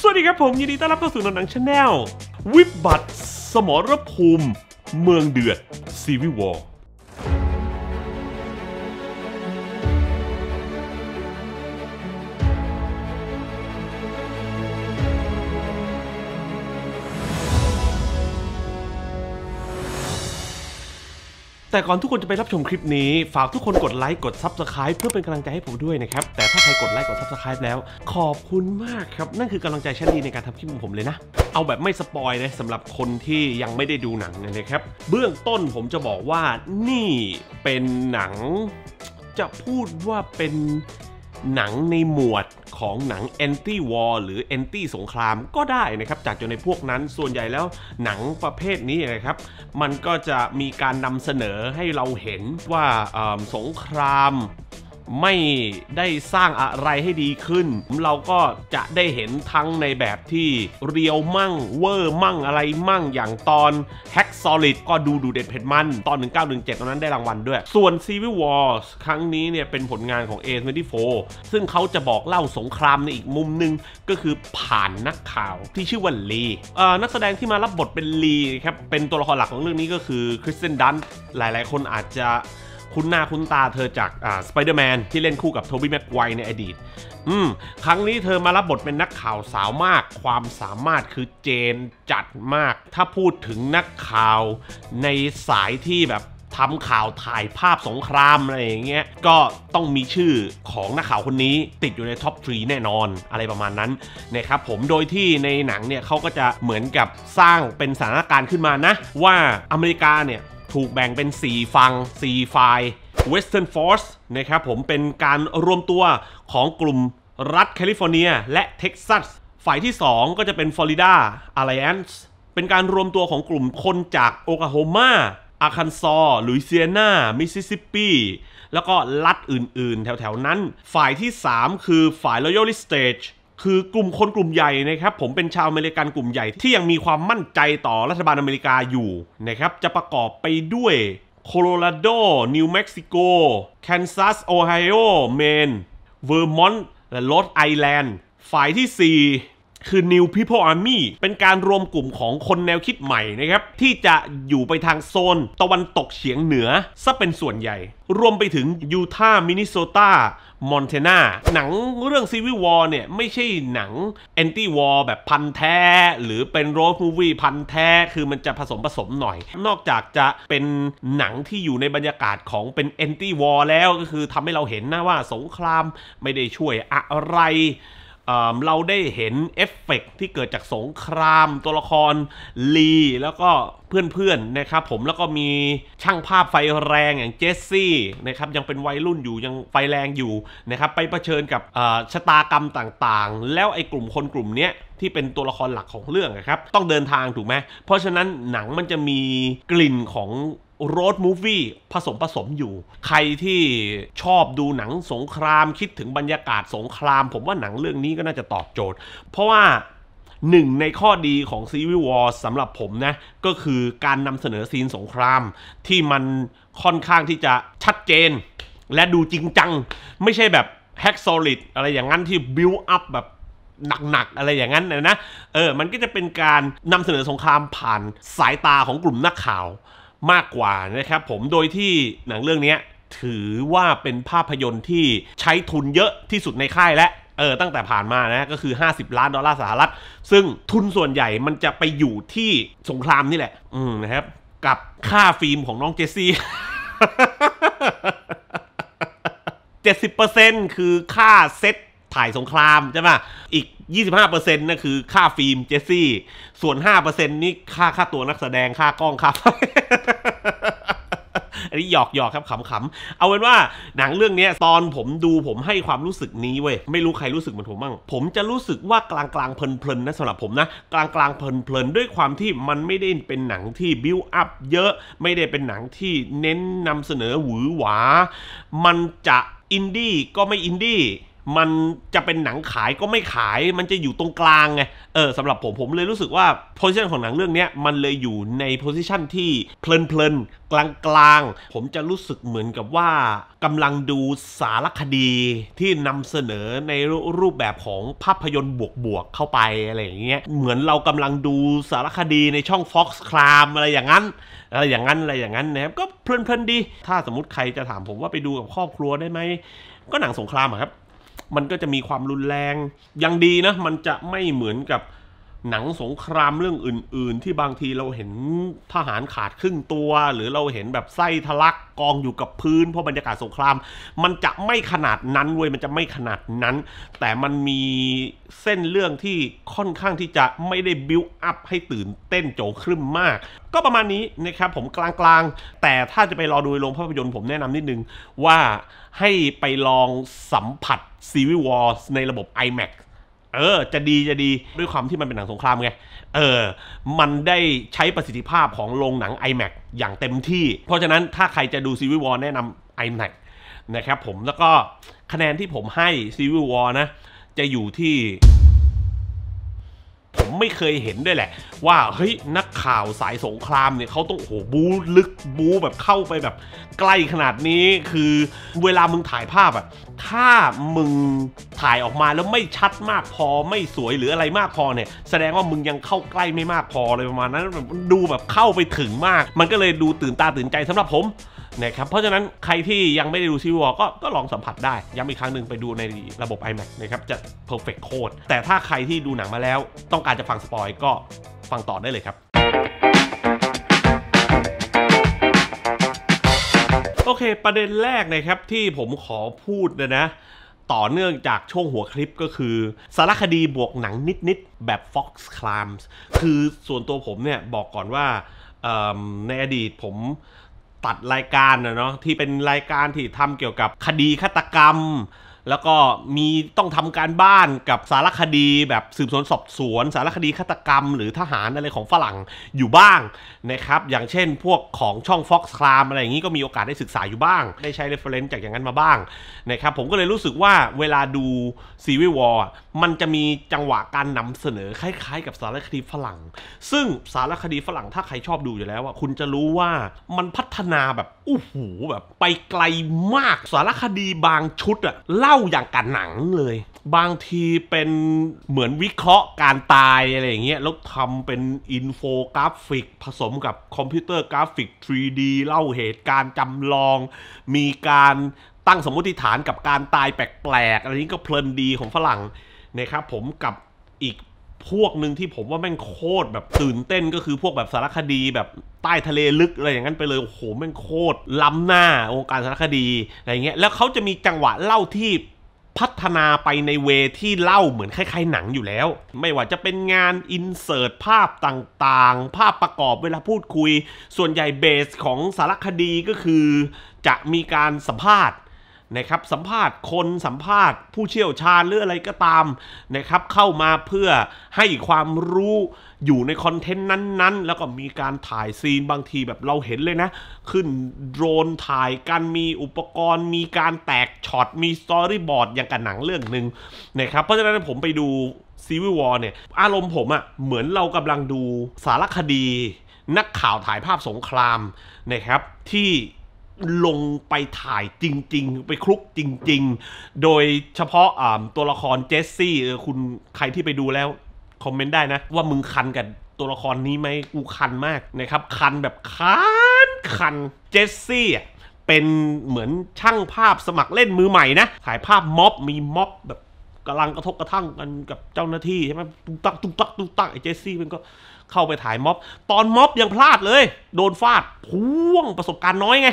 สวัสดีครับผม ยินดี ต้อนรับเข้าสู่หนังชาแนลวิบัติ สมรภูมิ เมืองเดือดซีวิวอลแต่ก่อนทุกคนจะไปรับชมคลิปนี้ฝากทุกคนกดไลค์กดซับสไคร b ์เพื่อเป็นกำลังใจให้ผมด้วยนะครับ แต่ถ้าใครกดไลค์กดซับสไคร b ์แล้ว ขอบคุณมากครับ นั่นคือกำลังใจชั้นดีในการทำคลิปของผมเลยนะ เอาแบบไม่สปอยเลยสำหรับคนที่ยังไม่ได้ดูหนังนะครับ เบื้องต้นผมจะบอกว่านี่เป็นหนัง จะพูดว่าเป็นหนังในหมวดของหนังแอนตี้วอร์หรือแอนตี้สงครามก็ได้นะครับจากอยู่ในพวกนั้นส่วนใหญ่แล้วหนังประเภทนี้นะครับ มันก็จะมีการนำเสนอให้เราเห็นว่าสงครามไม่ได้สร้างอะไรให้ดีขึ้นเราก็จะได้เห็นทั้งในแบบที่เรียวมั่งเวอร์มั่งอะไรมั่งอย่างตอน h a c k Solid ก็ดูดูเด็ดเผ็ดมันตอน 1917 ตอนนั้นได้รางวัลด้วย ส่วน Civil Wars ครั้งนี้เนี่ยเป็นผลงานของ A24 ซึ่งเขาจะบอกเล่าสงครามในอีกมุมหนึ่งก็คือผ่านนักข่าวที่ชื่อว่าลีนักแสดงที่มารับบทเป็นลีครับเป็นตัวละครหลักของเรื่องนี้ก็คือคริสเตนดันหลายๆ คนอาจจะคุ้นหน้าคุ้นตาเธอจากสไปเดอร์แมนที่เล่นคู่กับโทบี้แม็กไวในอดีต อืม ครั้งนี้เธอมารับบทเป็นนักข่าวสาวมาก ความสามารถคือเจนจัดมาก ถ้าพูดถึงนักข่าวในสายที่แบบทำข่าวถ่ายภาพสงครามอะไรอย่างเงี้ยก็ต้องมีชื่อของนักข่าวคนนี้ติดอยู่ในท็อปทรีแน่นอนอะไรประมาณนั้นนะครับผมโดยที่ในหนังเนี่ยเขาก็จะเหมือนกับสร้างเป็นสถานการณ์ขึ้นมานะ ว่าอเมริกาเนี่ยถูกแบ่งเป็น 4 ฟัง4ฝ่าย Western Force นะครับผมเป็นการรวมตัวของกลุ่มรัฐแคลิฟอร์เนีย และเท็กซัสฝ่ายที่ 2 ก็จะเป็นฟลอริดา Alliance เป็นการรวมตัวของกลุ่มคนจากโอคลาโฮมาอาคันซอลุยเซียนามิสซิสซิปปี แล้วก็รัฐอื่นๆ แถวๆ นั้น ฝ่ายที่ 3 คือฝ่าย Loyal Stage คือกลุ่มคนกลุ่มใหญ่นะครับ ผมเป็นชาวอเมริกันกลุ่มใหญ่ที่ยังมีความมั่นใจต่อรัฐบาลอเมริกาอยู่ นะครับ จะประกอบไปด้วย โคโลราโดนิวเม็กซิโกแคนซัสโอไฮโอเมนเวอร์มอนต์และโรสไอแลนด์ ฝ่ายที่ 4คือ New People Army เป็นการรวมกลุ่มของคนแนวคิดใหม่นะครับ ที่จะอยู่ไปทางโซนตะวันตกเฉียงเหนือซะเป็นส่วนใหญ่ รวมไปถึงยูทาห์มินนิโซตามอนเทนาหนังเรื่องซีวิววอร์เนี่ย ไม่ใช่หนังแอนตี้วอร์แบบพันแท้ หรือเป็นโรสมูวี่พันแท้คือมันจะผสมผสมหน่อย นอกจากจะเป็นหนังที่อยู่ในบรรยากาศของเป็นแอนตี้วอร์แล้วก็คือทำให้เราเห็นนะว่าสงครามไม่ได้ช่วยอะไรเราได้เห็นเอฟเฟกที่เกิดจากสงคราม ตัวละครลีแล้วก็เพื่อนๆนะครับ ผมแล้วก็มีช่างภาพไฟแรงอย่างเจสซี่นะครับ ยังเป็นวัยรุ่นอยู่ยังไฟแรงอยู่ นะครับ ไปเผชิญกับชะตากรรมต่างๆ แล้วไอ้กลุ่มคนกลุ่มนี้ที่เป็นตัวละครหลักของเรื่องนะครับ ต้องเดินทางถูกไหมเพราะฉะนั้นหนังมันจะมีกลิ่นของโรดมูฟวี่ผสมผสมอยู่ ใครที่ชอบดูหนังสงคราม คิดถึงบรรยากาศสงคราม ผมว่าหนังเรื่องนี้ก็น่าจะตอบโจทย์ เพราะว่าหนึ่งในข้อดีของซีวิวอ์สำหรับผมนะ ก็คือการนำเสนอซีนสงคราม ที่มันค่อนข้างที่จะชัดเจน และดูจริงจัง ไม่ใช่แบบแฮกโซลิดอะไรอย่างนั้นที่บิวอัพแบบหนักๆ อะไรอย่างนั้นนะเออมันก็จะเป็นการนำเสนอสงครามผ่านสายตาของกลุ่มนักข่าวมากกว่านะครับ ผมโดยที่หนังเรื่องนี้ ถือว่าเป็นภาพยนตร์ที่ใช้ทุนเยอะที่สุดในค่ายและเออตั้งแต่ผ่านมานะก็คือ 50 ล้านดอลลาร์สหรัฐ ซึ่งทุนส่วนใหญ่มันจะไปอยู่ที่ สงครามนี่แหละ อืมนะครับ กับค่าฟิล์มของน้องเจสซี่ 70%คือค่าเซ็ตถ่ายสงครามใช่ไหมอีก 25%นั่นคือค่าฟิล์มเจสซี่ ส่วน 5%นี่ค่าค่าตัวนักแสดงค่ากล้องค่าอันนี้หยอกหยอกครับขำๆเอาเป็นว่าหนังเรื่องนี้ตอนผมดูผมให้ความรู้สึกนี้เว้ย ไม่รู้ใครรู้สึกเหมือนผมบ้างผมจะรู้สึกว่ากลางกลางเพลินๆนะสำหรับผมนะ กลางกลางเพลินๆด้วยความที่มันไม่ได้เป็นหนังที่บิวอัพเยอะไม่ได้เป็นหนังที่เน้นนำเสนอหวือหวา มันจะอินดี้ก็ไม่อินดี้มันจะเป็นหนังขายก็ไม่ขาย มันจะอยู่ตรงกลางไง เออสำหรับผม ผมเลยรู้สึกว่าโพสิชันของหนังเรื่องนี้มันเลยอยู่ในโพสิชันที่ เพลินๆ กลางกลาง ผมจะรู้สึกเหมือนกับว่ากำลังดูสารคดีที่นำเสนอในรูปแบบของภาพยนตร์บวกๆ เข้าไปอะไรอย่างเงี้ย เหมือนเรากำลังดูสารคดีในช่อง Fox c r i m อะไรอย่างนั้น อะไรอย่างนั้น อะไรอย่างนั้นนะครับ ก็เพลินๆดี ถ้าสมมติใครจะถามผมว่าไปดูกับครอบครัวได้ไหม ก็หนังสงครามครับมันก็จะมีความรุนแรง ยังดีนะ มันจะไม่เหมือนกับหนังสงครามเรื่องอื่นๆ ที่บางทีเราเห็นทหารขาดครึ่งตัว หรือเราเห็นแบบไส้ทะลักกองอยู่กับพื้น เพราะบรรยากาศสงคราม มันจะไม่ขนาดนั้นเว้ยมันจะไม่ขนาดนั้น แต่มันมีเส้นเรื่องที่ค่อนข้างที่จะไม่ได้บิวอัพให้ตื่นเต้นโจงครึ่มมาก ก็ประมาณนี้นะครับผมกลางๆ แต่ถ้าจะไปรอดูโรงภาพยนตร์ผมแนะนำนิดนึงว่าให้ไปลองสัมผัสซีวิวอลในระบบ IMAX เออ จะดีจะดีด้วยความที่มันเป็นหนังสงครามไงเออ มันได้ใช้ประสิทธิภาพของโรงหนัง iMac อย่างเต็มที่ เพราะฉะนั้นถ้าใครจะดูซีวิวอลแนะนำ i m a กนะครับผมแล้วก็คะแนนที่ผมให้ซีวิวอลนะ จะอยู่ที่ผมไม่เคยเห็นด้วยแหละ ว่าเฮ้ยนักข่าวสายสงครามเนี่ยเขาต้องโอ้โห บูลึกบูแบบเข้าไปแบบ ใกล้ขนาดนี้คือเวลามึงถ่ายภาพอะถ้ามึงถ่ายออกมาแล้วไม่ชัดมากพอไม่สวย หรืออะไรมากพอเนี่ยแสดงว่ามึงยังเข้าใกล้ไม่มากพอเลยประมาณนั้นดูแบบเข้าไปถึงมาก มันก็เลยดูตื่นตาตื่นใจ สำหรับผมนะครับ เพราะฉะนั้นใครที่ยังไม่ได้ดูซีวอลก็ก็ลองสัมผัสได้ ย้ำอีกครั้งหนึ่งไปดูในระบบ iMac นะครับจะเพอร์เฟกโคตรแต่ถ้าใครที่ดูหนังมาแล้ว ต้องการจะฟังสปอยก็ฟังต่อได้เลยครับ โอเคประเด็นแรกนะครับที่ผมขอพูดนะนะ ต่อเนื่องจากช่วงหัวคลิปก็คือสารคดีบวกหนังนิดๆ แบบ Fox c l i m s คือส่วนตัวผมเนี่ยบอกก่อนว่าในอดีตผมตัดรายการนะเนาะที่เป็นรายการที่ทำเกี่ยวกับคดีฆาตกรรมแล้วก็มีต้องทำการบ้านกับสารคดีแบบสืบสวนสอบสวนสารคดีฆาตกรรม หรือทหารอะไรของฝรั่งอยู่บ้าง นะครับ อย่างเช่นพวกของช่อง Fox c r i m อะไรอย่างนี้ก็มีโอกาสได้ศึกษาอยู่บ้าง ได้ใช้ reference จากอย่างนั้นมาบ้างนะครับผมก็เลยรู้สึกว่าเวลาดูซีวีวอลมันจะมีจังหวะการนำเสนอคล้ายๆกับสารคดีฝรั่ง ซึ่งสารคดีฝรั่งถ้าใครชอบดูอยู่แล้วว่าคุณจะรู้ว่ามันพัฒนาแบบโอ้โหแบบไปไกลมาก สารคดีบางชุดอะเล่าอย่างกับหนังเลย บางทีเป็นเหมือนวิเคราะห์ การตายอะไรอย่างเงี้ยแล้วทำเป็นอินโฟกราฟิกผสมกับคอมพิวเตอร์กราฟิก 3D เล่าเหตุการณ์จำลอง มีการตั้งสมมติฐานกับการตายแปลกๆอะไรนี้ก็เพลินดีของฝรั่งนะครับผมกับอีกพวกหนึ่งที่ผมว่าแม่งโคตร แบบตื่นเต้นก็คือพวกแบบสารคดีแบบใต้ทะเลลึกอะไรอย่างนั้นไปเลย โอ้โห แม่งโคตรล้ำหน้าวงการสารคดี อะไรเงี้ยแล้วเขาจะมีจังหวะเล่าที่พัฒนาไปในเวที่เล่าเหมือนคล้าย ๆ หนังอยู่แล้ว ไม่ว่าจะเป็นงานอินเสิร์ตภาพต่างๆ ภาพประกอบเวลาพูดคุย ส่วนใหญ่เบสของสารคดีก็คือ จะมีการสัมภาษณ์นะครับสัมภาษณ์คนสัมภาษณ์ ผู้เชี่ยวชาญหรืออะไรก็ตามนะครับเข้ามาเพื่อให้ความรู้อยู่ในคอนเทนต์นั้นๆ แล้วก็มีการถ่ายซีนบางทีแบบเราเห็นเลยนะ ขึ้นโดรน ถ่ายกันมีอุปกรณ์ มีการแตกช็อต มีสตอรี่บอร์ดอย่างกับหนังเรื่องหนึ่งนะครับเพราะฉะนั้นผมไปดูซีวิวอลเนี่ยอารมณ์ผมอะ่ะ เหมือนเรากำลังดูสารคดี นักข่าวถ่ายภาพสงครามนะครับที่ลงไปถ่ายจริง ๆ ไปคลุกจริง ๆ โดยเฉพาะตัวละครเจสซี่คุณใครที่ไปดูแล้ว คอมเมนต์ได้นะ ว่ามึงคันกับตัวละครนี้ไหมกูคันมากนะครับ คันแบบคันคันเจสซี่เป็นเหมือนช่างภาพสมัครเล่นมือใหม่นะ ถ่ายภาพม็อบ มีม็อบแบบกำลังกระทบกระทั่งกันกับเจ้าหน้าที่ใช่ไหมตุ๊กตักตุ๊กตักตุ๊กตักไอ้เจสซี่มันก็เข้าไปถ่ายม็อบตอนม็อบยังพลาดเลย โดนฟาดพ่วงประสบการณ์น้อยไง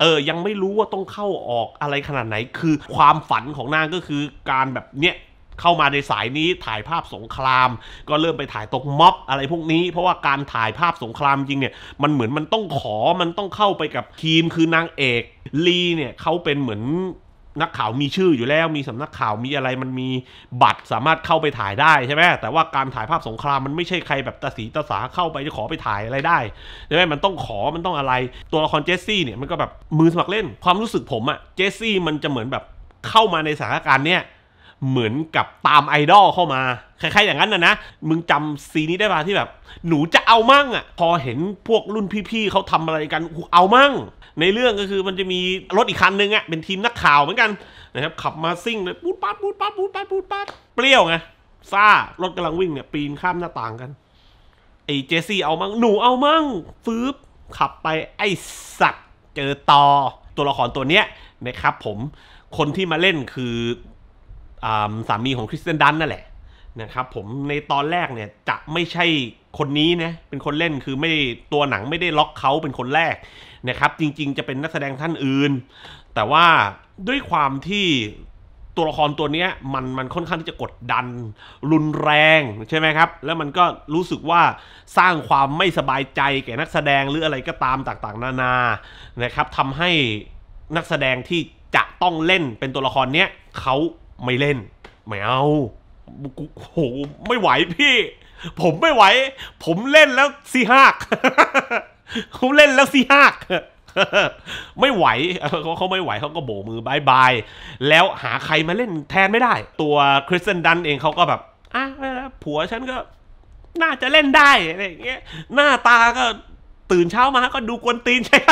เออ ยังไม่รู้ว่าต้องเข้าออกอะไรขนาดไหน คือ ความฝันของนางก็คือการแบบเนี้ยเข้ามาในสายนี้ถ่ายภาพสงคราม ก็เริ่มไปถ่ายตกม็อบอะไรพวกนี้ เพราะว่าการถ่ายภาพสงครามจริงเนี่ยมันเหมือนมันต้องขอมันต้องเข้าไปกับทีมคือนางเอกลีเนี่ยเขาเป็นเหมือนนักข่าวมีชื่ออยู่แล้ว มีสำนักข่าวมีอะไร มันมีบัตรสามารถเข้าไปถ่ายได้ใช่ไหมแต่ว่าการถ่ายภาพสงครามมันไม่ใช่ใครแบบตาสีตาสาเข้าไปจะขอไปถ่ายอะไรได้ใช่ไหมมันต้องขอมันต้องอะไร ตัวละครเจสซี่เนี่ยมันก็แบบมือสมัครเล่นความรู้สึกผมอะเจสซี่มันจะเหมือนแบบเข้ามาในสถานการณ์เนี่ยเหมือนกับตามไอดอลเข้ามาคล้ายๆอย่างนั้นนะนะ มึงจำซีนี้ได้ป่ะที่แบบ หนูจะเอามั่งอะพอเห็นพวกรุ่นพี่ๆเขาทำอะไรกันเอามั่งในเรื่องก็คือมันจะมีรถอีกคันนึงอะเป็นทีมนักข่าวเหมือนกัน นะครับขับมาซิ่งเลยปูดปัดปูดปัดปูดปัดปูดปัดเปรี้ยวไงซ่ารถกำลังวิ่งเนี่ย ปีนข้ามหน้าต่างกัน ไอ้เจสซี่เอามั่งหนูเอามั่งฟืบขับไปไอ้สัตว์ เจอตอ ตัวละครตัวเนี้ยนะครับผมคนที่มาเล่นคืออสามีของคริสเตนดันนั่นแหละนะครับผมในตอนแรกเนี่ยจะไม่ใช่คนนี้นะเป็นคนเล่นคือไม่ตัวหนังไม่ได้ล็อกเขาเป็นคนแรกนะครับจริงๆจะเป็นนักแสดงท่านอื่น แต่ว่าด้วยความที่ตัวละครตัวนี้มันมันค่อนข้างที่จะกดดัน รุนแรงใช่ไหมครับ แล้วมันก็รู้สึกว่าสร้างความไม่สบายใจ แก่นักแสดงหรืออะไรก็ตามต่างๆ นานานะครับทำให้นักแสดงที่จะต้องเล่นเป็นตัวละครเนี้ยเขาไม่เล่นไม่เอาโหไม่ไหวพี่ ผมไม่ไหว ผมเล่นแล้วซีหักเขาเล่นแล้วสิฮักไม่ไหวเขาเขาไม่ไหวเขาก็โบกมือบายบาย แล้วหาใครมาเล่นแทนไม่ได้ ตัวคริสเตนดันเองเขาก็แบบอ่ะผัวฉันก็น่าจะเล่นได้อะไรอย่างเงี้ยหน้าตาก็ตื่นเช้ามาก็ดูกวนตีนใช่ไหม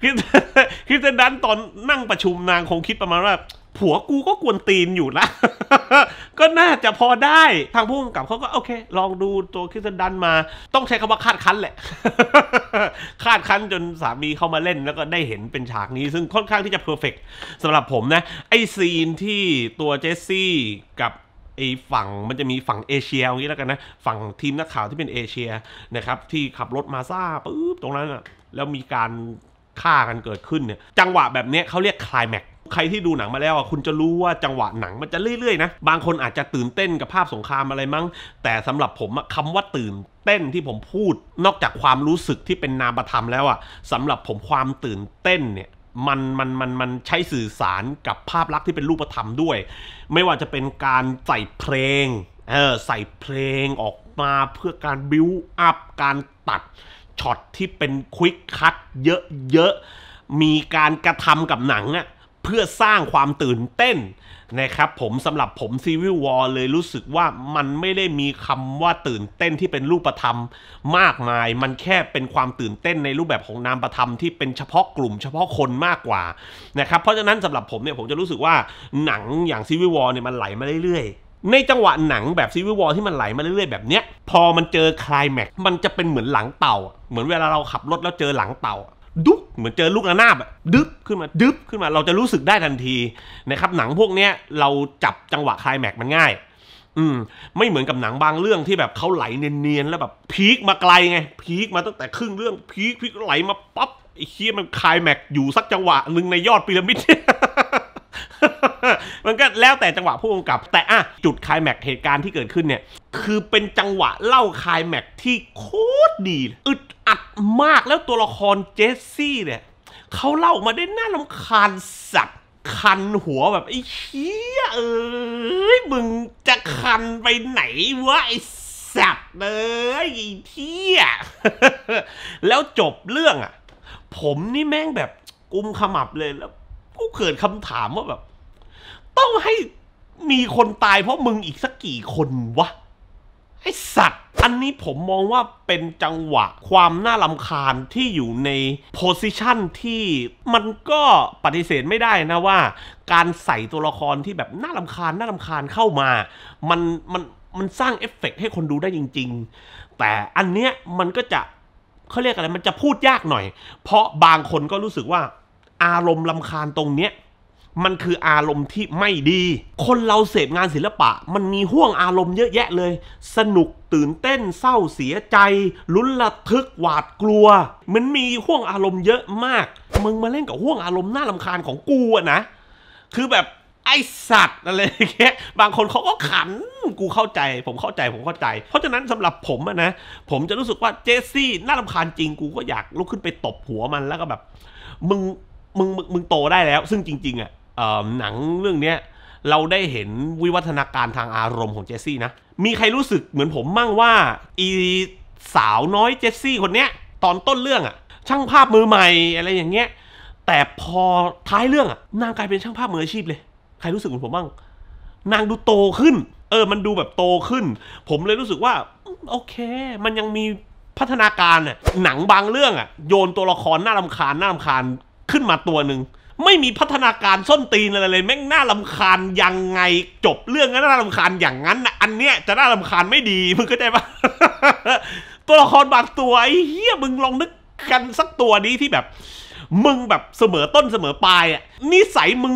คริสคิดเตนดันตอนนั่งประชุมนางคงคิดประมาณว่า ผัวกูก็กวนตีนอยู่ละก็น่าจะพอได้ทางผู้กำกับเขาก็โอเค ลองดูตัวคริสเตนดันมา ต้องใช้คำว่าคาดคั้นแหละคาดคั้นจนสามีเข้ามาเล่นแล้วก็ได้เห็นเป็นฉากนี้ ซึ่งค่อนข้างที่จะเพอร์เฟกสำหรับผมนะ ไอซีนที่ตัวเจสซี่กับไอฝั่งมันจะมีฝั่งเอเชียอย่างนี้แล้วกันนะ ฝั่งทีมนักข่าวที่เป็นเอเชียนะครับ ที่ขับรถมาซ่าปึ๊บตรงนั้นอะแล้วมีการฆ่ากันเกิดขึ้นเนี่ย จังหวะแบบนี้เขาเรียกคลายแม็กใครที่ดูหนังมาแล้วอ่ะ คุณจะรู้ว่าจังหวะหนังมันจะเรื่อยๆ นะ บางคนอาจจะตื่นเต้นกับภาพสงครามอะไรมั้ง แต่สำหรับผมคำว่าตื่นเต้นที่ผมพูด นอกจากความรู้สึกที่เป็นนามธรรมแล้วอ่ะสำหรับผมความตื่นเต้นเนี่ยมันมันมันมันใช้สื่อสารกับภาพลักษณ์ที่เป็นรูปธรรมด้วย ไม่ว่าจะเป็นการใส่เพลง เออใส่เพลงออกมาเพื่อการบิวอัพการตัดช็อตที่เป็นควิกคัตเยอะๆมีการกระทำกับหนังอะเพื่อสร้างความตื่นเต้นนะครับผมสำหรับผมซีวิ l วอลเลยรู้สึกว่ามันไม่ได้มีคำว่าตื่นเต้นที่เป็นรูปธรรม มากมายมันแค่เป็นความตื่นเต้นในรูปแบบของนามประธรรมที่เป็นเฉพาะกลุ่มเฉพาะคนมากกว่านะครับเพราะฉะนั้นสำหรับผมเนี่ยผมจะรู้สึกว่าหนังอย่างซีวิ l วอลเนี่ยมันไหลมาเรื่อยในจังหวะหนังแบบซีวิววอลที่มันไหลมาเรื่อยๆแบบเนี้ยพอมันเจอคลายแม็กมันจะเป็นเหมือนหลังเต่า เหมือนเวลาเราขับรถแล้วเจอหลังเต่าดุ๊กเหมือนเจอลูกระนาบอะดึ๊บขึ้นมาดึ๊บขึ้นมาเราจะรู้สึกได้ทันทีนะครับหนังพวกเนี้ย เราจับจังหวะคลายแม็กมันง่าย อืม ไม่เหมือนกับหนังบางเรื่องที่แบบเขาไหลเนียนๆแล้วแบบพีคมาไกลไง พีคมาตั้งแต่ครึ่งเรื่องพีคพีคไหลมาปั๊บไอ้เคียมันคลายแม็กอยู่สักจังหวะหนึ่งในยอดพีระมิดมันก็แล้วแต่จังหวะผู้กำกับ แต่อ่ะ จุดคลายแม็กเหตุการณ์ที่เกิดขึ้นเนี่ย คือเป็นจังหวะเล่าคลายแม็กที่โคตรดีอึดอัดมากแล้วตัวละครเจสซี่เนี่ยเขาเล่ามาได้น่าลำคาญสัตว์คันหัวแบบไอ้เชี่ยเอ้ย มึงจะคันไปไหนวะไอ้สัตว์เลยไอ้เทียแล้วจบเรื่องอ่ะผมนี่แม่งแบบกุมขมับเลยแล้วกูเกิดคำถามว่าแบบต้องให้มีคนตายเพราะมึงอีกสักกี่คนวะไอสัตว์ อันนี้ผมมองว่าเป็นจังหวะความน่าลำคาญที่อยู่ในโพสิชันที่มันก็ปฏิเสธไม่ได้นะว่า การใส่ตัวละครที่แบบน่าลำคาญน่าลำคาญเข้ามา มันมันมันสร้างเอฟเฟกให้คนดูได้จริง ๆ แต่อันเนี้ยมันก็จะเขาเรียกอะไร มันจะพูดยากหน่อย เพราะบางคนก็รู้สึกว่า อารมณ์ลำคาญตรงเนี้ยมันคืออารมณ์ที่ไม่ดี คนเราเสพงานศิลปะ มันมีห่วงอารมณ์เยอะแยะเลย สนุกตื่นเต้น เศร้าเสียใจ ลุ้นระทึกหวาดกลัว มันมีห่วงอารมณ์เยอะมาก มึงมาเล่นกับห่วงอารมณ์น่าลำคาญของกูอะนะ คือแบบไอสัตว์อะไรแค่บางคนเขาก็ขัน กูเข้าใจ ผมเข้าใจผมเข้าใจ เพราะฉะนั้นสำหรับผมอะนะ ผมจะรู้สึกว่าเจสซี่น่าลำคาญจริงกูก็อยากลุกขึ้นไปตบหัวมันแล้วก็แบบ มึง มึง มึงโตได้แล้ว ซึ่งจริงๆอะหนังเรื่องเนี้ยเราได้เห็นวิวัฒนาการทางอารมณ์ของเจสซี่นะ มีใครรู้สึกเหมือนผมมั่ง ว่าอีสาวน้อยเจสซี่คนเนี้ยตอนต้นเรื่องอะช่างภาพมือใหม่อะไรอย่างเงี้ยแต่พอท้ายเรื่องอะนางกลายเป็นช่างภาพมืออาชีพเลย ใครรู้สึกเหมือนผมบ้าง นางดูโตขึ้น เออมันดูแบบโตขึ้น ผมเลยรู้สึกว่าโอเค มันยังมีพัฒนาการอะหนังบางเรื่องอะโยนตัวละครหน้าลำคาญหน้าลำคาญขึ้นมาตัวหนึ่งไม่มีพัฒนาการส้นตีนอะไรเลยแม่งน่าลำคาญยังไงจบเรื่องก็น่าลำคาญอย่างนั้น อันเนี้ยจะน่าลำคาญไม่ดีมึงเข้าใจปะตัวละครบางตัวไอ้เฮียมึงลองนึกกันสักตัวนี้ที่แบบ มึงแบบเสมอต้นเสมอปลายอ่ะ นิสัยมึง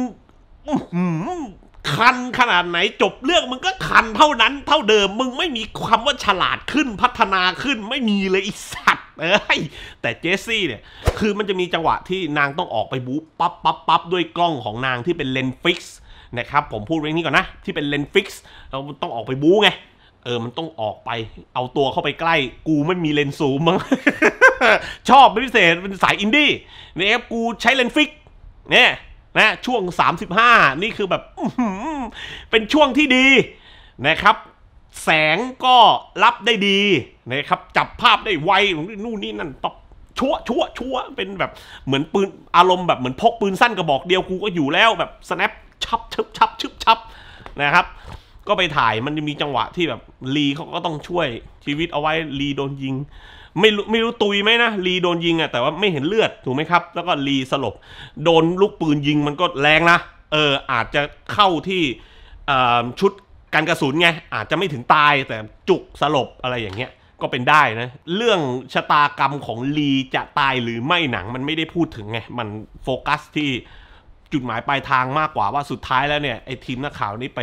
คันขนาดไหน จบเรื่องมึงก็คันเท่านั้น เท่าเดิมมึงไม่มีคำว่าฉลาดขึ้นพัฒนาขึ้นไม่มีเลยไอสัตวเอ้ยแต่เจสซี่เนี่ยคือมันจะมีจังหวะที่นางต้องออกไปบู๊ปั๊บปั๊บปั๊บด้วยกล้องของนางที่เป็นเลนฟิกซ์นะครับผมพูดเรื่องนี้ก่อนนะ ที่เป็นเลนฟิกซ์เราต้องออกไปบู๊ไง เออ มันต้องออกไปเอาตัวเข้าไปใกล้ กูไม่มีเลนส์ซูมมั้งชอบเป็นพิเศษ เป็นสายอินดี้นี่รกูใช้เลนฟิกเนี่ย นะช่วง 35 นี่คือแบบ เป็นช่วงที่ดีนะครับแสงก็รับได้ดีนะครับจับภาพได้ไวนู่นนี่นั่นตบชั่วชั่วชั่วเป็นแบบเหมือนปืนอารมณ์แบบเหมือนพกปืนสั้นกระบอกเดียวกูก็อยู่แล้วแบบ snap ชับชับชับชับชับนะครับ ก็ไปถ่ายมันมีจังหวะที่แบบลีเขาก็ต้องช่วยชีวิตเอาไว้ลีโดนยิง ไม่รู้ไม่รู้ตุยไหมนะลีโดนยิงอะแต่ว่าไม่เห็นเลือดถูกไหมครับ แล้วก็ลีสลบ โดนลูกปืนยิงมันก็แรงนะเอออาจจะเข้าที่ชุดการกระสุนไง อาจจะไม่ถึงตายแต่จุกสลบอะไรอย่างเงี้ยก็เป็นได้นะ เรื่องชะตากรรมของ ลี จะตายหรือ ไม่หนังมันไม่ได้พูดถึงไง มันโฟกัส ที่จุดหมายปลายทางมากกว่าว่าสุดท้ายแล้วเนี่ยไอ้ทีม นักข่าวนี้ไป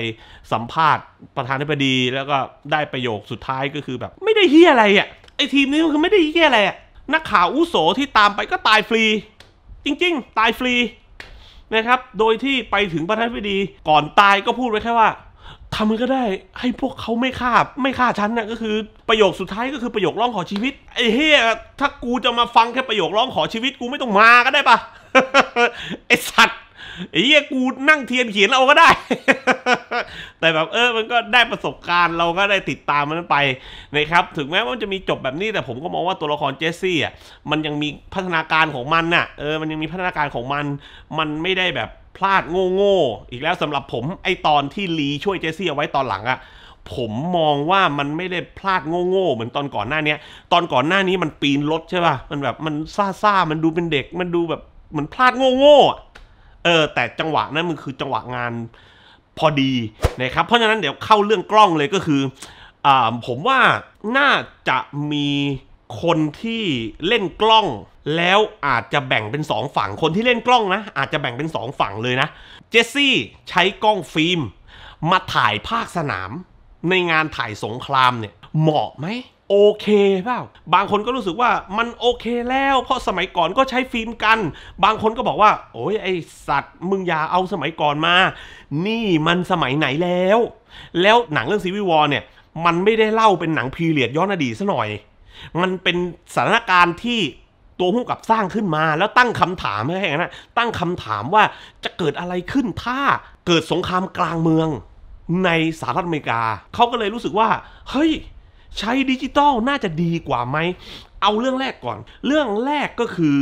สัมภาษณ์ประธานาธิบดี แล้วก็ได้ประโยคสุดท้ายก็คือแบบ ไม่ได้เฮียอะไรอะ่ะไอ้ทีมนี้มันคือไม่ได้เฮียอะไรอะ่ะนักข่าวอุโสที่ตามไปก็ตายฟรี จริงๆ ตายฟรีนะครับโดยที่ไปถึงประธานาธิบดีก่อนตายก็พูดไว้แค่ว่าทำมันก็ได้ ให้พวกเขาไม่ฆ่าไม่ฆ่าฉันนะ่ะก็คือประโยคสุดท้ายก็คือประโยคร้องขอชีวิต ไอ้เฮียถ้ากูจะมาฟังแค่ประโยคร้องขอชีวิตกูไม่ต้องมาก็ได้ปะไอสัตว์ไอ้เหี้ยกูนั่งเทียนเขียนเอาก็ได้ แต่แบบ เออมันก็ได้ประสบการณ์เราก็ได้ติดตามมันไปนะครับถึงแม้ว่าจะมีจบแบบนี้แต่ผมก็มองว่าตัวละครเจสซี่อ่ะ มันยังมีพัฒนาการของมันน่ะเออมันยังมีพัฒนาการของมันมันไม่ได้แบบพลาดโง่ๆอีกแล้วสำหรับผมไอตอนที่ลีช่วยเจสซี่เอาไว้ตอนหลังอะ ผมมองว่ามันไม่ได้พลาดโง่ๆเหมือนตอนก่อนหน้านี้ ตอนก่อนหน้านี้มันปีนรถใช่ป่ะ มันแบบมันซ่าๆมันดูเป็นเด็ก มันดูแบบเหมือนพลาดโง่ๆเออแต่จังหวะนั้นมันคือ จังหวะงานพอดีนะครับ เพราะฉะนั้นเดี๋ยวเข้าเรื่องกล้องเลยก็คืออ่าผมว่าน่าจะมีคนที่เล่นกล้องแล้วอาจจะแบ่งเป็น2ฝั่งคนที่เล่นกล้องนะ อาจจะแบ่งเป็น2ฝั่งเลยนะเจสซี่ใช้กล้องฟิล์มมาถ่ายภาคสนามในงานถ่ายสงครามเนี่ยเหมาะไหมโอเคเปล่าบางคนก็รู้สึกว่ามันโอเคแล้ว เพราะสมัยก่อนก็ใช้ฟิล์มกัน บางคนก็บอกว่า โอ้ยไอสัตว์มึงอย่าเอาสมัยก่อนมา นี่มันสมัยไหนแล้ว แล้วหนังเรื่องซีวิวอลเนี่ยมันไม่ได้เล่าเป็นหนังพีเรียดย้อนอดีตซะหน่อย มันเป็นสถานการณ์ที่ตัวผู้กับสร้างขึ้นมาแล้วตั้งคำถามให้นนตั้งคำถามว่าจะเกิดอะไรขึ้นถ้าเกิดสงครามกลางเมือง ในสหรัฐอเมริกาเขาก็เลยรู้สึกว่า เฮ้ยใช้ดิจิตอลน่าจะดีกว่าไหม เอาเรื่องแรกก่อน เรื่องแรกก็คือ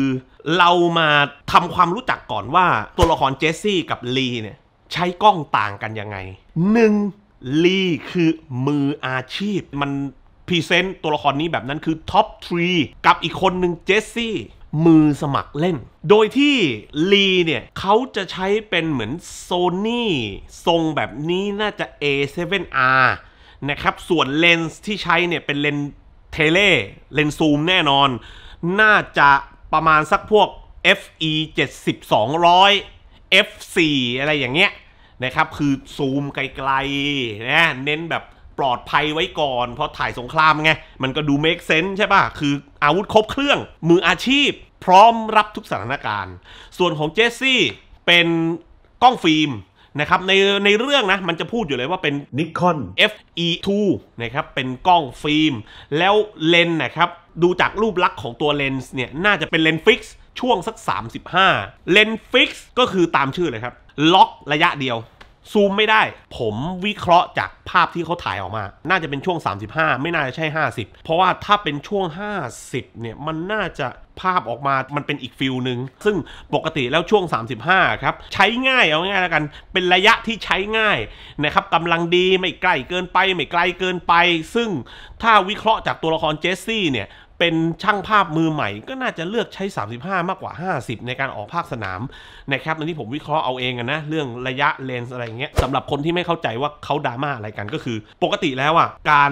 เรามาทำความรู้จักก่อนว่า ตัวละครเจสซี่กับลีเนี่ยใช้กล้องต่างกันยังไงหนึ่งลีคือมืออาชีพมันพรีเซนต์ตัวละครนี้แบบนั้นคือท็อปทรีกับอีกคนหนึ่งเจสซี่ มือสมัครเล่น โดยที่ลีเนี่ยเขาจะใช้เป็นเหมือนโซนี่ทรงแบบนี้น่าจะ A7R นะครับส่วนเลนส์ที่ใช้เนี่ยเป็นเลนเทเลเลนซูมแน่นอน น่าจะประมาณสักพวก FE 7200 F4 อะไรอย่างเงี้ยนะครับคือซูมไกลๆนะเน้นแบบปลอดภัยไว้ก่อน เพราะถ่ายสงครามไง มันก็ดูเมคเซนส์ใช่ป่ะ คืออาวุธครบเครื่องมืออาชีพพร้อมรับทุกสถานการณ์ ส่วนของเจสซี่ เป็นกล้องฟิล์มนะครับในในเรื่องนะมันจะพูดอยู่เลยว่าเป็น Nikon FE2 นะครับเป็นกล้องฟิล์มแล้วเลนส์นะครับดูจากรูปลักษณ์ของตัวเลนส์เนี่ยน่าจะเป็นเลนส์ฟิกซ์ ช่วงสัก 35 เลนส์ฟิกซ์ก็คือตามชื่อเลยครับล็อกระยะเดียวซูม ไม่ได้ ผมวิเคราะห์จากภาพที่เขาถ่ายออกมา น่าจะเป็นช่วง 35 ไม่น่าจะใช่50 เพราะว่าถ้าเป็นช่วง 50เนี่ย มันน่าจะภาพออกมา มันเป็นอีกฟิลหนึ่งซึ่งปกติแล้วช่วง 35ครับใช้ง่ายเอาง่ายแล้วกัน เป็นระยะที่ใช้ง่ายนะครับกำลังดีไม่ใกล้เกินไปไม่ไกล เกินไป ซึ่งถ้าวิเคราะห์จากตัวละครเจสซี่เนี่ยเป็นช่างภาพมือใหม่ ก็น่าจะเลือกใช้ 35 มากกว่า 50 ในการออกภาคสนามนะครับอันนี้ผมวิเคราะห์เอาเองนะเรื่องระยะเลนส์อะไรเงี้ยสำหรับคนที่ไม่เข้าใจว่าเขาดราม่าอะไรกันก็คือ ปกติแล้วอ่ะการ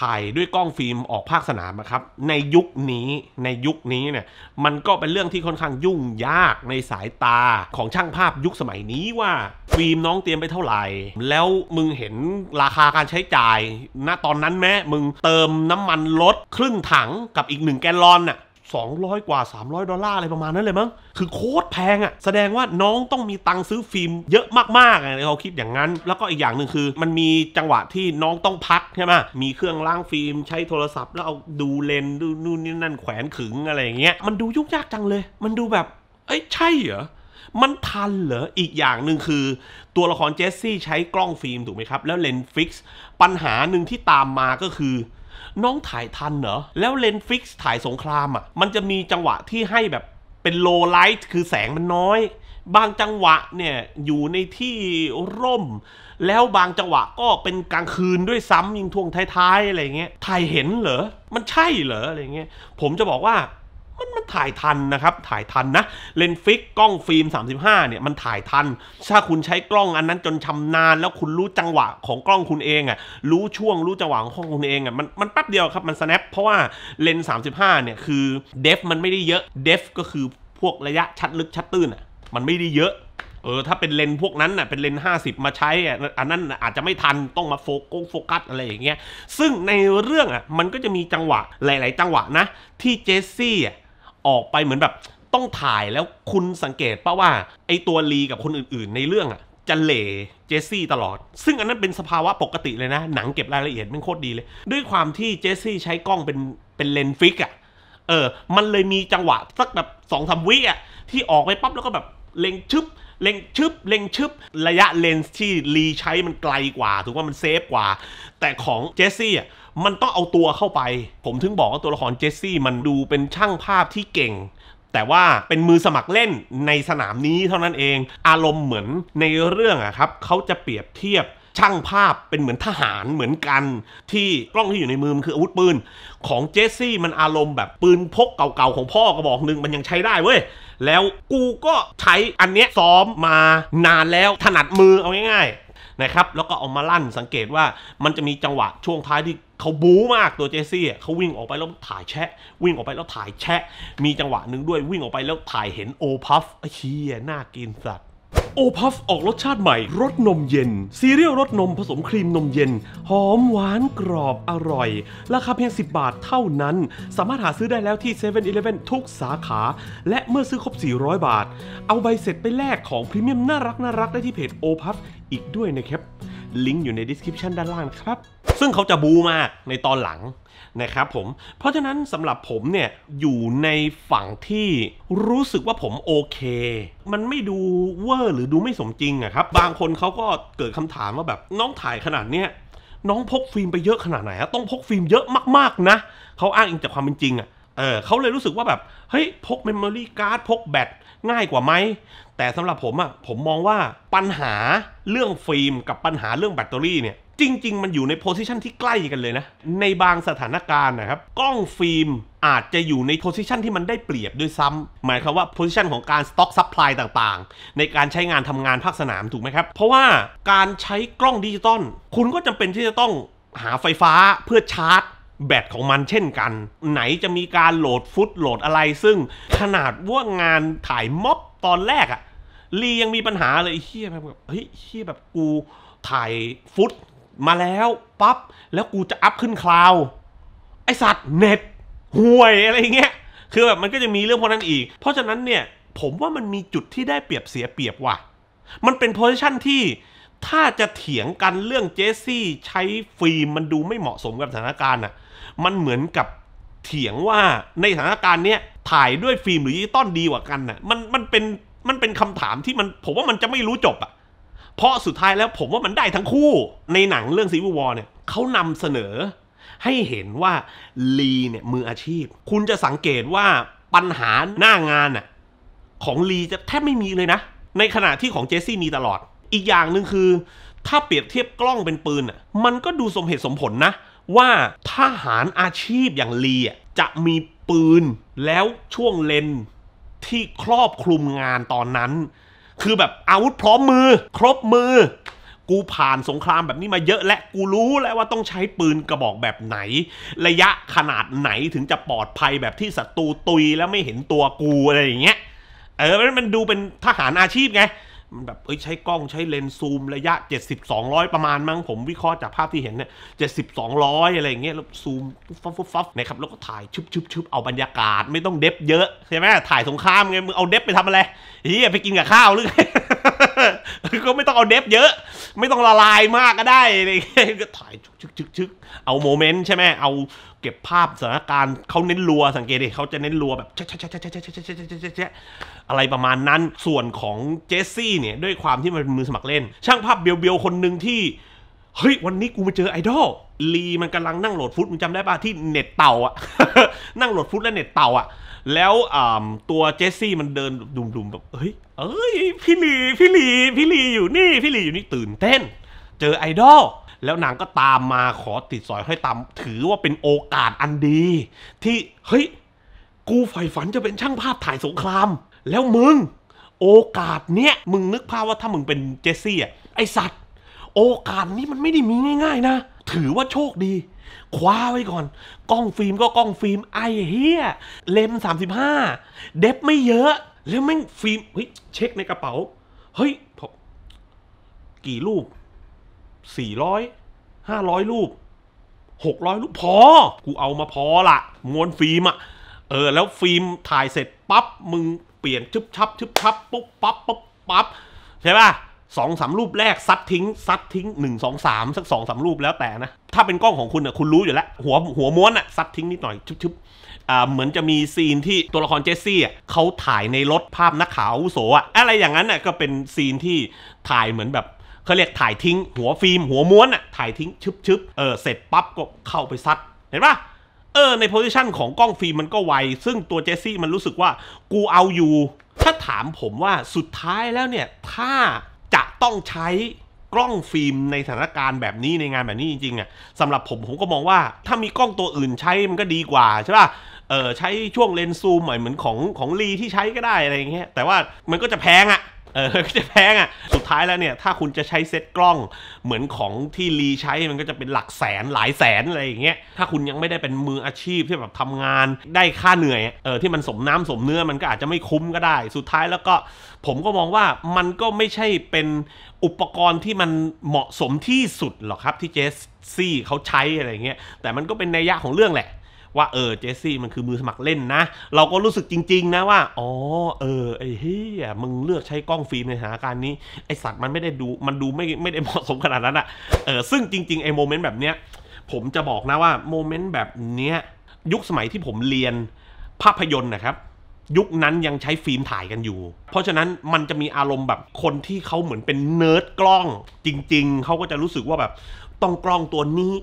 ถ่ายด้วยกล้องฟิล์มออกภาคสนามนะครับในยุคนี้ในยุคนี้เนี่ยมันก็เป็นเรื่องที่ค่อนข้างยุ่งยากในสายตาของช่างภาพยุคสมัยนี้ว่า ฟิล์มน้องเตรียมไปเท่าไหร่แล้วมึงเห็นราคาการใช้จ่าย ณตอนนั้นแม้มึงเติมน้ำมันรถครึ่งถังกับอีก1แกลลอนน่ะ 200 กว่า 300ดอลลาร์อะไรประมาณนั้นเลยมั้งคือโคตรแพงอะ่ะ แสดงว่าน้องต้องมีตังค์ซื้อฟิล์ม เยอะมากๆละเขาคิดอย่างนั้น แล้วก็อีกอย่างหนึ่งคือ มันมีจังหวะที่น้องต้องพักใช่ไหมมีเครื่องล้างฟิล์มใช้โทรศัพท์แล้วเอาดูเลนดูนู่นนี่นั่นแขวนขึงอะไรอย่างเงี้ยมันดูยุ่งยากจังเลย มันดูแบบเอ้ยใช่เหรอมันทันเหรออีกอย่างหนึ่งคือตัวละครเจสซี่ใช้กล้องฟิล์มถูกไหมครับแล้วเลนส์ฟิกซ์ปัญหาหนึ่งที่ตามมาก็คือน้องถ่ายทันเหรอ แล้วเลนฟิกซ์ถ่ายสงครามอ่ะ มันจะมีจังหวะที่ให้แบบเป็นโลไลท์คือแสงมันน้อย บางจังหวะเนี่ย อยู่ในที่ร่ม แล้วบางจังหวะก็เป็นกลางคืนด้วยซ้ำยิงทวงท้ายๆอะไรเงี้ย ถ่ายเห็นเหรอ มันใช่เหรออะไรเงี้ย ผมจะบอกว่ามันมันถ่ายทันนะครับถ่ายทันนะเลนฟิกกล้องฟิล์ม 35เนี่ยมันถ่ายทัน ถ้าคุณใช้กล้องอันนั้นจนชำนาญแล้วคุณรู้จังหวะของกล้องคุณเองอะ่ะรู้ช่วงรู้จังหวะของกล้องคุณเองอะ่ะมันมันแป๊บเดียวครับมัน snap เพราะว่าเลน 35เนี่ยคือเดฟมันไม่ได้เยอะเดฟก็คือพวกระยะชัดลึกชัดตื้นอะ่ะมันไม่ได้เยอะเออถ้าเป็นเลนพวกนั้นน่ะเป็นเลน 50 มาใช้อ่ะอันนั้นอาจจะไม่ทันต้องมาโฟกัสโฟกัสอะไรอย่างเงี้ยซึ่งในเรื่องอ่ะมันก็จะมีจังหวะหลาย ๆ จังหวะนะ ที่เจสซี่อ่ะออกไปเหมือนแบบต้องถ่ายแล้วคุณสังเกตป่ว่า ไอตัวลีกับคนอื่นๆในเรื่องอะจะเหล่เจสซี่ตลอด ซึ่งอันนั้นเป็นสภาวะปกติเลยนะ หนังเก็บรายละเอียดมันโคตรดีเลย ด้วยความที่เจสซี่ใช้กล้องเป็นเป็นเลนส์ฟิกอะเออมันเลยมีจังหวะสักแบบสองสามวิอะที่ออกไปปั๊บแล้วก็แบบเล็งชึบ เล็งชึบเล็งชึบระยะเลนส์ที่ลีใช้มันไกลกว่าถือว่ามันเซฟกว่าแต่ของเจสซี่อะมันต้องเอาตัวเข้าไป ผมถึงบอกว่าตัวละครเจสซี่มันดูเป็นช่างภาพที่เก่ง แต่ว่าเป็นมือสมัครเล่นในสนามนี้เท่านั้นเอง อารมณ์เหมือนในเรื่องอะครับ เขาจะเปรียบเทียบช่างภาพเป็นเหมือนทหารเหมือนกัน ที่กล้องที่อยู่ในมือมันคืออาวุธปืน ของเจสซี่มันอารมณ์แบบปืนพกเก่าๆ ของพ่อกระบอกหนึ่งมันยังใช้ได้เว้ย แล้วกูก็ใช้อันเนี้ยซ้อมมานานแล้วถนัดมือเอาง่ายๆนะครับแล้วก็เอามาลั่นสังเกตว่ามันจะมีจังหวะช่วงท้ายที่เขาบู๊มากตัวเจสซี่เขาวิ่งออกไปแล้วถ่ายแชะ วิ่งออกไปแล้วถ่ายแชะ มีจังหวะหนึ่งด้วยวิ่งออกไปแล้วถ่ายเห็นโอพัฟไอ้เชี่ยน่ากินสัตว์โอพัฟออกรสชาติใหม่รสนมเย็น ซีเรียลรสนมผสมครีมนมเย็นหอมหวานกรอบอร่อยราคาเพียง 10 บาทเท่านั้น สามารถหาซื้อได้แล้วที่7 e เ e ่ e อทุกสาขา และเมื่อซื้อครบ400 บาท เอาใบเสร็จไปแลกของพรีเมียมน่ารักน่ารักได้ที่เพจโอพัฟอีกด้วยนะครับ ลิงก์อยู่ในดีสคริปชันด้านล่างครับ ซึ่งเขาจะบูมากในตอนหลังนะครับผม เพราะฉะนั้นสำหรับผมเนี่ย อยู่ในฝั่งที่รู้สึกว่าผมโอเค มันไม่ดูเวอร์ หรือดูไม่สมจริงอะครับ บางคนเขาก็เกิดคำถามว่าแบบน้องถ่ายขนาดเนี้ยน้องพกฟิล์มไปเยอะขนาดไหนฮะต้องพกฟิล์มเยอะมากๆนะเขาอ้างอิงจากความเป็นจริงอะเออเขาเลยรู้สึกว่าแบบ เฮ้ย พกเมมโมรี่การ์ดพกแบตง่ายกว่าไหม แต่สำหรับผมอะ่ะผมมองว่าปัญหาเรื่องฟิล์มกับปัญหาเรื่องแบตเตอรี่เนี่ยจริง ๆ มันอยู่ในโพสิชันที่ใกล้กันเลยนะ ในบางสถานการณ์นะครับ กล้องฟิล์มอาจจะอยู่ในโพสิชันที่มันได้เปรียบด้วยซ้ำ หมายความว่าโพสิชันของการสต็อกซัพพลายต่าง ๆ ในการใช้งานทำงานภาคสนามถูกไหมครับเพราะว่าการใช้กล้องดิจิตอลคุณก็จำเป็นที่จะต้องหาไฟฟ้าเพื่อชาร์จแบตของมันเช่นกัน ไหนจะมีการโหลด ฟุต โหลดอะไรซึ่งขนาดว่างานถ่ายม็อบตอนแรกอะลียังมีปัญหาเลยเฮียแบบเฮ้ยเียแบบกูถ่ายฟุต มาแล้วปั๊บแล้วกูจะอัพขึ้นคลาวไอสัตว์เน็ตห่วยอะไรเงี้ย คือแบบมันก็จะมีเรื่องพวกนั้นอีก เพราะฉะนั้นเนี่ยผมว่ามันมีจุดที่ได้เปรียบเสียเปรียบว่ะมันเป็นโพสิชันที่ถ้าจะเถียงกันเรื่องเจสซี่ใช้ฟิล์มมันดูไม่เหมาะสมกับสถานการณ์อะมันเหมือนกับเถียงว่าในสถานการณ์เนี้ย ถ่ายด้วยฟิล์มหรือดิจิตอลดีกว่ากันน่ะมันมันเป็นมันเป็นคำถามที่มันผมว่ามันจะไม่รู้จบอ่ะ เพราะสุดท้ายแล้วผมว่ามันได้ทั้งคู่ในหนังเรื่องซีวิวออ์เนี่ย เขานำเสนอให้เห็นว่า ลีเนี่ย มืออาชีพ คุณจะสังเกตว่าปัญหาหน้างานน่ะของลีจะแทบไม่มีเลยนะ ในขณะที่ของเจสซี่มีตลอดอีกอย่างหนึ่งคือ ถ้าเปรียบเทียบกล้องเป็นปืนอ่ะมันก็ดูสมเหตุสมผลนะว่าทหารอาชีพอย่างลีจะมีปืนแล้วช่วงเลนที่ครอบคลุมงานตอนนั้น คือแบบ อาวุธพร้อมมือครบมือ กูผ่านสงครามแบบนี้มาเยอะและ กูรู้แล้วว่าต้องใช้ปืนกระบอกแบบไหน ระยะขนาดไหนถึงจะปลอดภัยแบบที่ศัตรูตุยแล้วไม่เห็นตัวกูอะไรอย่างเงี้ยเออมันดูเป็นทหารอาชีพไงมันแบบเอ้ยใช้กล้องใช้เลนส์ซูม ระยะ70-200 ประมาณมั้ง ผมวิเคราะห์จากภาพที่เห็นเนี่ยเจ็ดสิบสองร้อยอะไรเงี้ยแล้วซูมฟับฟับฟับนะครับแล้วก็ถ่ายชุบชุบชุบเอาบรรยากาศไม่ต้องเด็บเยอะ ใช่ไหมถ่ายสงครามไงมึงเอาเด็บไปทำอะไรเฮียไปกินกับข้าวหรือก็ไม่ต้องเอาเด็บเยอะ ไม่ต้องละลายมากก็ได้เลยถ่ายชุบชุบชุบเอาโมเมนต์ใช่ไหมเอาเก็บภาพสถานการณ์เขาเน้นรัวสังเกตดิเขาจะเน้นรัวแบบแชะแชะแชะแชะแชะแชะอะไรประมาณนั้นส่วนของเจสซี่เนี่ยด้วยความที่มันเป็นมือสมัครเล่นช่างภาพเบียวๆคนหนึ่งที่เฮ้ยวันนี้กูมาเจอไอดอลลีมันกำลังนั่งโหลดฟุตมึงจำได้ปะที่เน็ตเต่าอะนั่งโหลดฟุตและเน็ตเต่าอะแล้วตัวเจสซี่มันเดินดุมๆแบบเฮ้ยเอ้ยพี่ลีพี่ลีพี่ลีอยู่นี่พี่ลีอยู่นี่ตื่นเต้น เจอไอดอลแล้วนางก็ตามมาขอติดสอยให้ตามถือว่าเป็นโอกาสอันดี ที่เฮ้ย กูใฝ่ฝันจะเป็นช่างภาพถ่ายสงคราม แล้วมึง โอกาสเนี้ยมึงนึกภาพว่าถ้ามึงเป็นเจสซี่อ่ะ ไอสัตว์ โอกาสนี้มันไม่ได้มีง่ายๆ นะ ถือว่าโชคดี คว้าไว้ก่อน กล้องฟิล์มก็กล้องฟิล์มไอเฮียเลมสามสิบห้าเดฟไม่เยอะแล้วแม่งฟิล์มเฮ้ยเช็คในกระเป๋าเฮ้ยกี่รูปสี่ร้อยห้าร้อยรูปหกร้อยรูปพอ กูเอามาพอละ ม้วนฟิล์มอะเออ แล้วฟิล์มถ่ายเสร็จ ปั๊บ มึงเปลี่ยนชึบชับชึบชับปุ๊บปั๊บปุ๊บ ปั๊บ ใช่ป่ะสองสามรูปแรก ซัดทิ้ง ซัดทิ้งหนึ่งสองสามสักสองสามรูปแล้วแต่นะ ถ้าเป็นกล้องของคุณอ่ะคุณรู้อยู่แล้ว หัวหัวม้วนอะซัดทิ้ง นิดหน่อยชุบชุบอ่าเหมือนจะมีซีนที่ตัวละครเจสซี่อ่ะเขาถ่ายในรถภาพนักข่าวโสอะอะไรอย่างนั้นอ่ะก็เป็นซีนที่ถ่ายเหมือนแบบเขาเรียกถ่ายทิ้งหัวฟิล์มหัวม้วนอะถ่ายทิ้งชึบชึบเออเสร็จปั๊บก็เข้าไปซัด เห็นปะเออในโพสิชันของกล้องฟิล์มมันก็ไวซึ่งตัวเจสซี่มันรู้สึกว่ากูเอาอยู่ ถ้าถามผมว่าสุดท้ายแล้วเนี่ย ถ้าจะต้องใช้กล้องฟิล์มในสถานการณ์แบบนี้ในงานแบบนี้จริงๆอะ่ะสำหรับผมผมก็มองว่า ถ้ามีกล้องตัวอื่นใช้มันก็ดีกว่าใช่ป่ะเออใช้ช่วงเลนส์ซูมเหมือนของของลีที่ใช้ก็ได้อะไรเงี้ยแต่ว่ามันก็จะแพงอ่ะเออจะแพงอ่ะ สุดท้ายแล้วเนี่ยถ้าคุณจะใช้เซ็ตกล้องเหมือนของที่รีใช้มันก็จะเป็นหลักแสนหลายแสนอะไรอย่างเงี้ย ถ้าคุณยังไม่ได้เป็นมืออาชีพที่แบบทำงาน ได้ค่าเหนื่อยเออที่มันสมน้ำสมเนื้อมันก็อาจจะไม่คุ้มก็ได้ สุดท้ายแล้วก็ผมก็มองว่ามันก็ไม่ใช่เป็นอุปกรณ์ที่มันเหมาะสมที่สุดหรอกครับที่เจสซี่เขาใช้อะไรเงี้ย แต่มันก็เป็นในยะของเรื่องแหละว่าเออเจสซี่มันคือมือสมัครเล่นนะ เราก็รู้สึกจริงๆนะว่า อ๋อเออไอ้เฮียมึงเลือกใช้กล้องฟิล์มในสถานการณ์นี้ไอสัตว์มันไม่ได้ดู มันดูไม่ไม่ได้เหมาะสมขนาดนั้นอะเออซึ่งจริง ๆไอโมเมนต์แบบเนี้ยผมจะบอกนะว่าโมเมนต์แบบเนี้ยยุคสมัยที่ผมเรียนภาพยนตร์นะครับ ยุคนั้นยังใช้ฟิล์มถ่ายกันอยู่ เพราะฉะนั้นมันจะมีอารมณ์แบบคนที่เขาเหมือนเป็นเนิร์ดกล้อง จริง ๆเขาก็จะรู้สึกว่าแบบต้องกล้องตัวนี้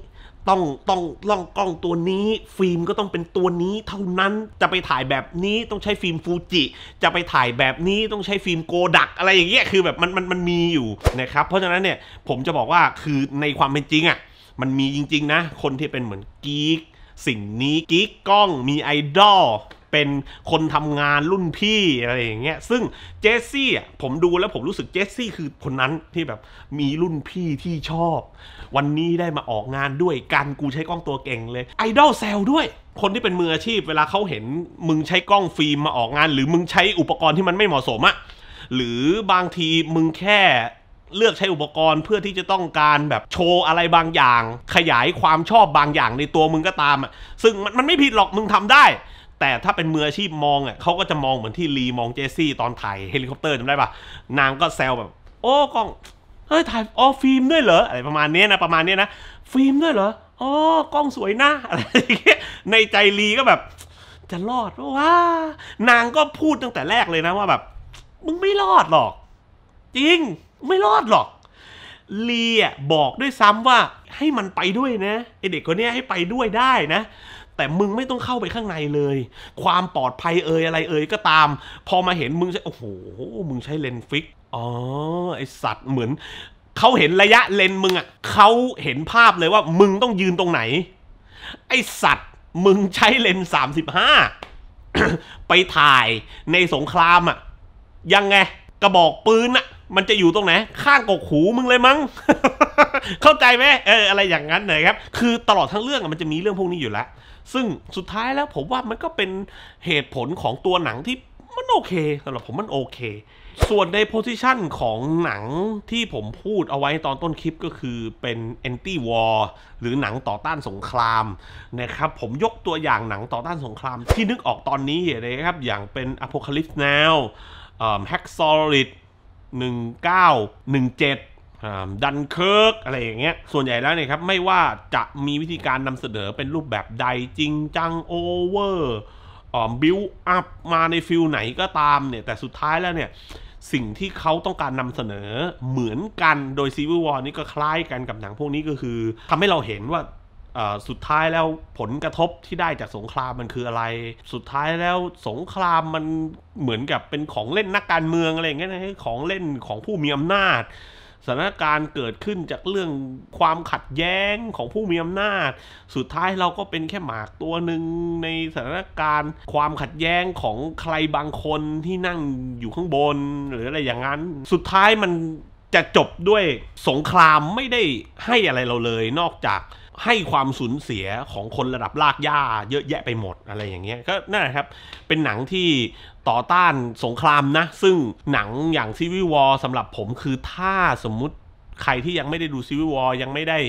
ต้องต้องล่องกล้องตัวนี้ฟิล์มก็ต้องเป็นตัวนี้ เท่านั้นจะไปถ่ายแบบนี้ต้องใช้ฟิล์มฟูจิ จะไปถ่ายแบบนี้ต้องใช้ฟิล์มโกดักอะไรอย่างเงี้ยคือแบบมันมันมันมีอยู่นะครับเพราะฉะนั้นเนี่ยผมจะบอกว่าคือในความเป็นจริงอะ่ะมันมีจริงๆนะ คนที่เป็นเหมือนกิ๊กสิ่งนี้กิ๊กกล้องมีไอดอลเป็นคนทำงานรุ่นพี่อะไรอย่างเงี้ย ซึ่งเจสซี่อ่ะผมดูแล้วผมรู้สึกเจสซี่คือคนนั้นที่แบบมีรุ่นพี่ที่ชอบ วันนี้ได้มาออกงานด้วย กันกูใช้กล้องตัวเก่งเลยไอดอลแซลด้วย คนที่เป็นมืออาชีพ เวลาเขาเห็นมึงใช้กล้องฟิล์มมาออกงาน หรือมึงใช้อุปกรณ์ที่มันไม่เหมาะสมอะหรือบางทีมึงแค่เลือกใช้อุปกรณ์เพื่อที่จะต้องการแบบโชว์อะไรบางอย่าง ขยายความชอบบางอย่างในตัวมึงก็ตามอ่ะซึ่งมันมันไม่ผิดหรอกมึงทำได้แต่ถ้าเป็นมืออาชีพมองอ่ะเขาก็จะมองเหมือนที่ลีมองเจสซี่ ตอนถ่ายเฮลิคอปเตอร์จำได้ปะนางก็แซวแบบ โอ้กล้องเฮ้ยถ่ายอ๋อฟิล์มด้วยเหรออะไรประมาณนี้นะประมาณนี้นะฟิล์มด้วยเหรออ๋อกล้องสวยนะอะไรอย่างเงี้ยในใจลีก็แบบ จะรอดว่านางก็พูดตั้งแต่แรกเลยนะว่าแบบ มึงไม่รอดหรอก จริงไม่รอดหรอกลีอ่ะบอกด้วยซ้ำว่าให้มันไปด้วยนะไอเด็กคนนี้ให้ไปด้วยได้นะแต่มึงไม่ต้องเข้าไปข้างในเลย ความปลอดภัยเอ่ยอะไรเอ่ยก็ตาม พอมาเห็นมึงใช้โอ้โหมึงใช้เลนฟิกอ๋อไอสัตว์เหมือนเขาเห็นระยะเลนมึงอ่ะเขาเห็นภาพเลยว่า มึงต้องยืนตรงไหน ไอสัตว์ มึงใช้เลนสามสิบห้าไปถ่ายในสงครามอ่ะยังไงกระบอกปืนอ่ะ มันจะอยู่ตรงไหนข้างกกหูมึงเลยมั้งเข้าใจไหมเอออะไรอย่างนั้นเลยครับ คือตลอดทั้งเรื่องมันจะมีเรื่องพวกนี้อยู่แล้วซึ่งสุดท้ายแล้วผมว่ามันก็เป็นเหตุผลของตัวหนังที่มันโอเคสำหรับผมมันโอเค ส่วนในโพซิชันของหนังที่ผมพูดเอาไว้ตอนต้นคลิปก็คือเป็นแอนตี้วอร์หรือหนังต่อต้านสงคราม นะครับผมยกตัวอย่างหนังต่อต้านสงคราม ที่นึกออกตอนนี้เลยครับอย่างเป็น Apocalypse Now Hack Solid เจ็ดดันเคิร์ก อะไรอย่างเงี้ย ส่วนใหญ่แล้วเนี่ยครับ ไม่ว่าจะมีวิธีการนำเสนอเป็นรูปแบบใดจริงจัง โอเวอร์บิลอัพมาในฟิลไหนก็ตามเนี่ย แต่สุดท้ายแล้วเนี่ย สิ่งที่เขาต้องการนำเสนอเหมือนกันโดยซีวิวอลนี่ก็คล้ายกันกับหนังพวกนี้ก็คือทำให้เราเห็นว่าสุดท้ายแล้วผลกระทบที่ได้จากสงครามมันคืออะไร สุดท้ายแล้วสงครามมันเหมือนกับเป็นของเล่นนักการเมืองอะไรอย่างเงี้ยของเล่นของผู้มีอำนาจสถานการณ์เกิดขึ้นจากเรื่องความขัดแย้งของผู้มีอำนาจ สุดท้ายเราก็เป็นแค่หมากตัวหนึ่งในสถานการณ์ความขัดแย้งของใครบางคนที่นั่งอยู่ข้างบน หรืออะไรอย่างนั้น สุดท้ายมันจะจบด้วยสงครามไม่ได้ให้อะไรเราเลยนอกจากให้ความสูญเสียของคนระดับลากย่าเยอะแยะไปหมดอะไรอย่างเงี้ยก็นั่นแหละครับ เป็นหนังที่ต่อต้านสงครามนะ ซึ่งหนังอย่างซีวิวอลสำหรับผมคือถ้าสมมุติใครที่ยังไม่ได้ดูซีวิวอลยังไม่ได้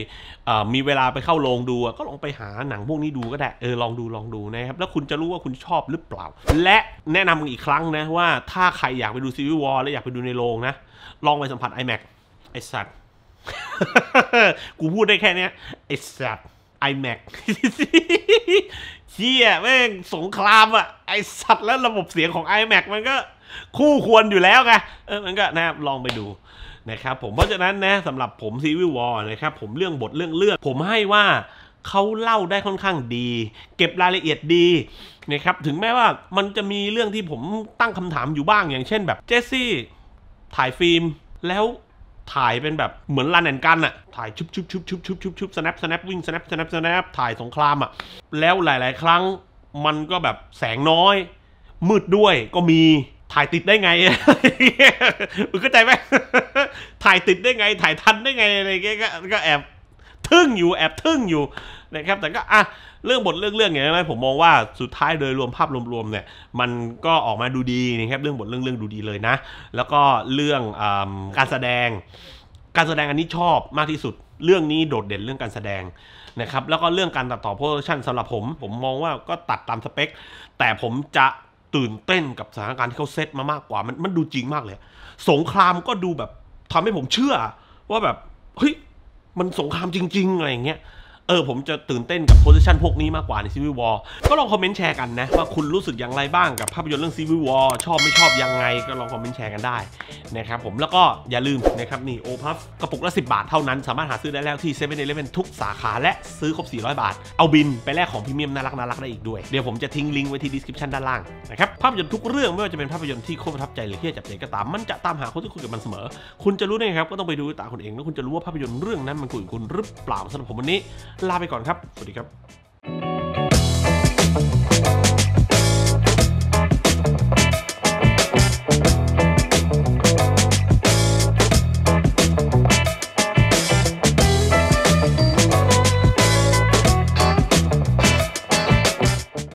มีเวลาไปเข้าโรงดู ก็ลองไปหาหนังพวกนี้ดูก็ได้เออ ลองดูลองดูนะครับ แล้วคุณจะรู้ว่าคุณชอบหรือเปล่า และแนะนำอีกครั้งนะว่าถ้าใครอยากไปดูซีวิวอลและอยากไปดูในโรงนะลองไปสัมผัส iMac ไอสัตว์กูพูดได้แค่นี้ไอ้สัตว์ไอแม็กเชี่ยแม่งสงครามอะไอสัตว์แล้วระบบเสียงของ iMac มันก็ คู่ควรอยู่แล้วไงเออมันก็ นะลองไปดูนะครับผมเพราะฉะนั้นนะสำหรับผมซีวิวอลนะครับผมเรื่องบทเรื่องเลือกผมให้ว่าเขาเล่าได้ค่อนข้างดี เก็บรายละเอียดดีนะครับถึงแม้ว่ามันจะมีเรื่องที่ผมตั้งคำถามอยู่บ้าง อย่างเช่น แบบเจสซี่ถ่ายฟิล์มแล้วถ่ายเป็นแบบเหมือนลันแอนกันอะถ่ายชุบชุบชุบชุบชุบชุบชุบสแนปสแนปวิ่งสแนปสแนปสแนปถ่ายสงครามอะแล้วหลาย ๆ ครั้งมันก็แบบแสงน้อย มืดด้วยก็มี ถ่ายติดได้ไงงเข้าใจไหมถ่ายติดได้ไง ถ่ายทันได้ไงอะไรเงี้ย ก็แอบทึ่งอยู่ แอบทึ่งอยู่นะครับแต่ก็อ่ะเรื่องบทเรื่องเรื่อง่ยใช่ไมผมมองว่าสุดท้ายโดยรวมภาพรวมๆเนี่ยมันก็ออกมาดูดีนะครับ เรื่องบทเรื่องเรื่องดูดีเลยนะ แล้วก็เรื่องอการแสดง การแสดงอันนี้ชอบมากที่สุดเรื่องนี้โดดเด่นเรื่องการแสดงนะครับแล้วก็เรื่องการตัดต่อโพสชั่นสำหรับผมผมมองว่าก็ตัดตามสเปค แต่ผมจะตื่นเต้นกับสถานการณ์ที่เขาเซตมามากกว่ามันมันดูจริงมากเลย สงครามก็ดูแบบทำให้ผมเชื่อ ว่าแบบเฮ้ยมันสงครามจริง ๆอะไรอย่างเงี้ยเออ ผมจะตื่นเต้นกับโพสิชันพวกนี้มากกว่าในซีวิววอลก็ลองคอมเมนต์แชร์กันนะ ว่าคุณรู้สึกอย่างไรบ้างกับภาพยนตร์เรื่องซีวิววอลชอบไม่ชอบยังไงก็ลองคอมเมนต์แชร์กันได้ นะครับผมแล้วก็อย่าลืมนะครับนี่โอพัฟกระปุกละ 10 บาทเท่านั้นสามารถหาซื้อได้แล้วที่เซเว่นเอเลฟเว่นทุกสาขาและซื้อครบ 400 บาท เอาบินไปแลกของพรีเมียมน่ารักน่ารักได้อีกด้วยเดี๋ยวผมจะทิ้งลิงก์ไว้ที่ดีสคริปชันด้านล่างนะครับภาพยนตร์ทุกเรื่องไม่ว่าจะเป็นภาพยนตร์ที่โคตรประทับใจหรือที่จับใจก็ตาม มันจะตามหาคนที่คุยกับมันเสมอ คุณจะรู้ได้ครับก็ต้องไปดูตาคุณเองแล้วคุณจะรู้ว่าภาพยนตร์เรื่องนั้นมันคุยกับคุณหรือเปล่าสำหรับผมวันนี้ลาไปก่อนครับ สวัสดีครับ